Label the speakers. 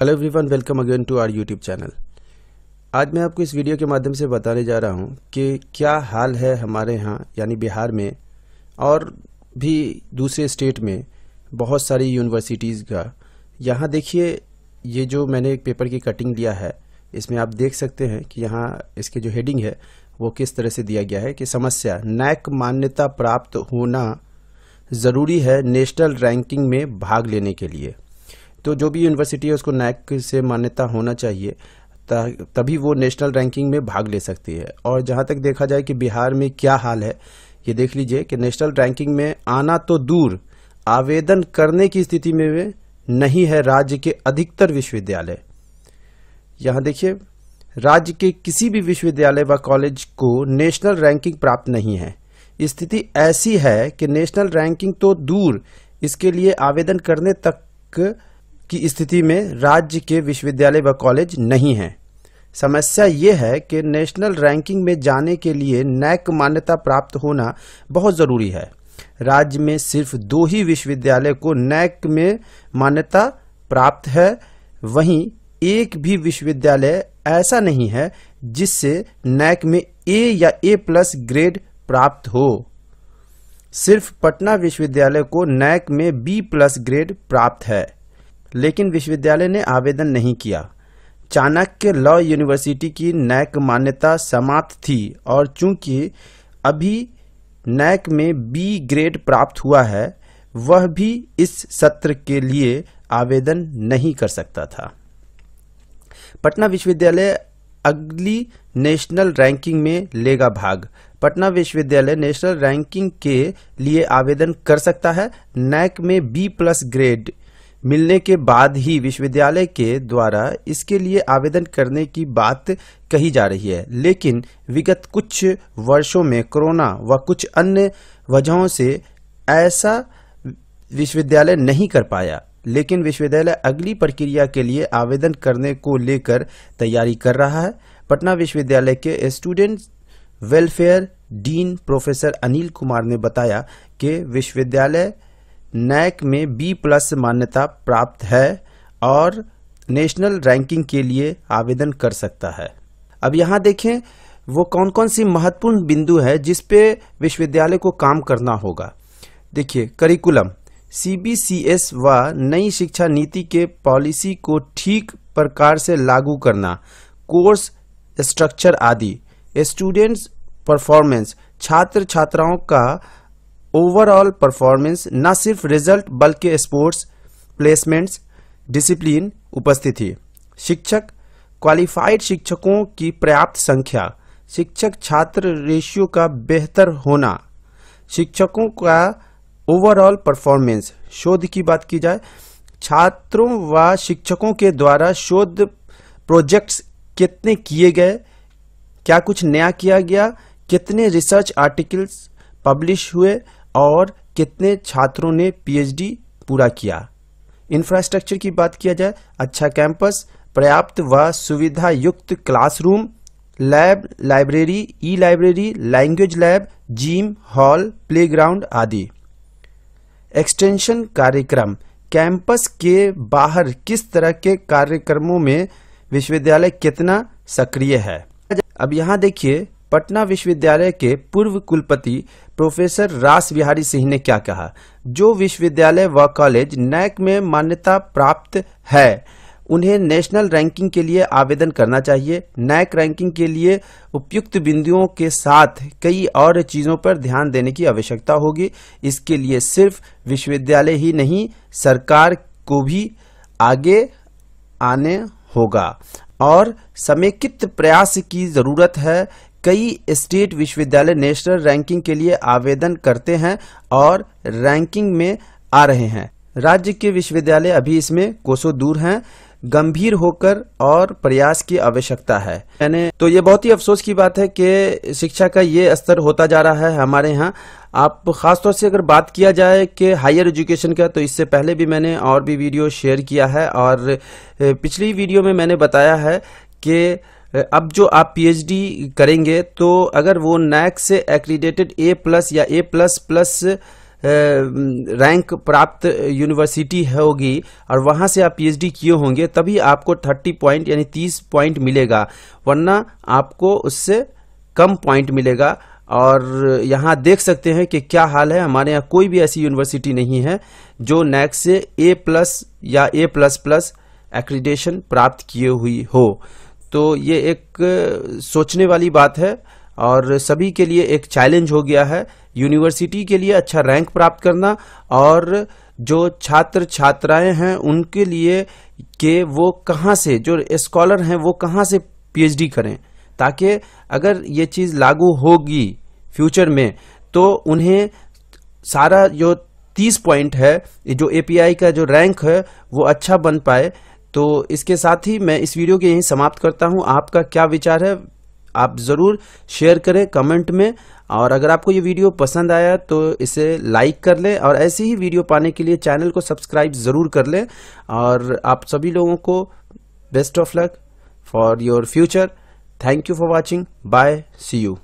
Speaker 1: hello everyone welcome again to our YouTube channel आज मैं आपको इस वीडियो के माध्यम से बताने जा रहा हूं कि क्या हाल है हमारे यहाँ यानी बिहार में और भी दूसरे स्टेट में बहुत सारी यूनिवर्सिटीज़ का यहाँ देखिए ये जो मैंने एक पेपर की कटिंग लिया है इसमें आप देख सकते हैं कि यहाँ इसके जो हेडिंग है वो किस तरह से दिया गया है कि समस्या नैक मान्यता प्राप्त होना ज़रूरी है नेशनल रैंकिंग में भाग लेने के लिए तो जो भी यूनिवर्सिटी है उसको नैक से मान्यता होना चाहिए तभी वो नेशनल रैंकिंग में भाग ले सकती है और जहाँ तक देखा जाए कि बिहार में क्या हाल है ये देख लीजिए कि नेशनल रैंकिंग में आना तो दूर आवेदन करने की स्थिति में वे नहीं है राज्य के अधिकतर विश्वविद्यालय यहाँ देखिए राज्य के किसी भी विश्वविद्यालय व कॉलेज को नेशनल रैंकिंग प्राप्त नहीं है स्थिति ऐसी है कि नेशनल रैंकिंग तो दूर इसके लिए आवेदन करने तक की स्थिति में राज्य के विश्वविद्यालय व कॉलेज नहीं हैं समस्या ये है कि नेशनल रैंकिंग में जाने के लिए नैक मान्यता प्राप्त होना बहुत ज़रूरी है राज्य में सिर्फ दो ही विश्वविद्यालय को नैक में मान्यता प्राप्त है वहीं एक भी विश्वविद्यालय ऐसा नहीं है जिससे नैक में ए या ए प्लस ग्रेड प्राप्त हो सिर्फ पटना विश्वविद्यालय को नैक में बी प्लस ग्रेड प्राप्त है लेकिन विश्वविद्यालय ने आवेदन नहीं किया चाणक्य लॉ यूनिवर्सिटी की नैक मान्यता समाप्त थी और चूंकि अभी नैक में बी ग्रेड प्राप्त हुआ है वह भी इस सत्र के लिए आवेदन नहीं कर सकता था पटना विश्वविद्यालय अगली नेशनल रैंकिंग में लेगा भाग पटना विश्वविद्यालय नेशनल रैंकिंग के लिए आवेदन कर सकता है नैक में बी प्लस ग्रेड मिलने के बाद ही विश्वविद्यालय के द्वारा इसके लिए आवेदन करने की बात कही जा रही है लेकिन विगत कुछ वर्षों में कोरोना व कुछ अन्य वजहों से ऐसा विश्वविद्यालय नहीं कर पाया लेकिन विश्वविद्यालय अगली प्रक्रिया के लिए आवेदन करने को लेकर तैयारी कर रहा है पटना विश्वविद्यालय के student welfare dean professor Anil Kumar ने बताया कि विश्वविद्यालय नैक में बी प्लस मान्यता प्राप्त है और नेशनल रैंकिंग के लिए आवेदन कर सकता है अब यहाँ देखें वो कौन कौन सी महत्वपूर्ण बिंदु है जिस पे विश्वविद्यालय को काम करना होगा देखिए करिकुलम सीबीसीएस व नई शिक्षा नीति के पॉलिसी को ठीक प्रकार से लागू करना कोर्स स्ट्रक्चर आदि स्टूडेंट्स परफॉर्मेंस छात्र छात्राओं का ओवरऑल परफॉर्मेंस न सिर्फ रिजल्ट बल्कि स्पोर्ट्स प्लेसमेंट्स डिसिप्लिन उपस्थिति शिक्षक क्वालिफाइड शिक्षकों की पर्याप्त संख्या शिक्षक छात्र रेशियो का बेहतर होना शिक्षकों का ओवरऑल परफॉर्मेंस शोध की बात की जाए छात्रों व शिक्षकों के द्वारा शोध प्रोजेक्ट्स कितने किए गए क्या कुछ नया किया गया कितने रिसर्च आर्टिकल्स पब्लिश हुए और कितने छात्रों ने पीएचडी पूरा किया इंफ्रास्ट्रक्चर की बात किया जाए अच्छा कैंपस पर्याप्त व सुविधा युक्त classroom lab library E library language lab gym hall playground आदि एक्सटेंशन कार्यक्रम कैंपस के बाहर किस तरह के कार्यक्रमों में विश्वविद्यालय कितना सक्रिय है अब यहाँ देखिए पटना विश्वविद्यालय के पूर्व कुलपति प्रोफेसर रास बिहारी सिंह ने क्या कहा जो विश्वविद्यालय व कॉलेज नैक में मान्यता प्राप्त है उन्हें नेशनल रैंकिंग के लिए आवेदन करना चाहिए नैक रैंकिंग के लिए उपयुक्त बिंदुओं के साथ कई और चीज़ों पर ध्यान देने की आवश्यकता होगी इसके लिए सिर्फ विश्वविद्यालय ही नहीं सरकार को भी आगे आने होगा और समेकित प्रयास की ज़रूरत है कई स्टेट विश्वविद्यालय नेशनल रैंकिंग के लिए आवेदन करते हैं और रैंकिंग में आ रहे हैं राज्य के विश्वविद्यालय अभी इसमें कोसों दूर हैं गंभीर होकर और प्रयास की आवश्यकता है मैंने तो ये बहुत ही अफसोस की बात है कि शिक्षा का ये स्तर होता जा रहा है हमारे यहाँ आप ख़ासतौर से अगर बात किया जाए कि हायर एजुकेशन का तो इससे पहले भी मैंने और भी वीडियो शेयर किया है और पिछली वीडियो में मैंने बताया है कि अब जो आप पीएचडी करेंगे तो अगर वो नैक से एक्रीडेटेड ए प्लस या ए प्लस प्लस रैंक प्राप्त यूनिवर्सिटी होगी और वहाँ से आप पीएचडी किए होंगे तभी आपको 30 पॉइंट यानी 30 पॉइंट मिलेगा वरना आपको उससे कम पॉइंट मिलेगा और यहाँ देख सकते हैं कि क्या हाल है हमारे यहाँ कोई भी ऐसी यूनिवर्सिटी नहीं है जो नैक से ए प्लस या ए प्लस प्लस एक्रीडेशन प्राप्त किए हुई हो तो ये एक सोचने वाली बात है और सभी के लिए एक चैलेंज हो गया है यूनिवर्सिटी के लिए अच्छा रैंक प्राप्त करना और जो छात्र छात्राएं हैं उनके लिए के वो कहाँ से जो स्कॉलर हैं वो कहाँ से पीएचडी करें ताकि अगर ये चीज़ लागू होगी फ्यूचर में तो उन्हें सारा जो तीस पॉइंट है जो एपीआई का जो रैंक है वो अच्छा बन पाए तो इसके साथ ही मैं इस वीडियो के यहीं समाप्त करता हूँ आपका क्या विचार है आप ज़रूर शेयर करें कमेंट में और अगर आपको ये वीडियो पसंद आया तो इसे लाइक कर लें और ऐसी ही वीडियो पाने के लिए चैनल को सब्सक्राइब ज़रूर कर लें और आप सभी लोगों को best of luck for your future thank you for watching bye see you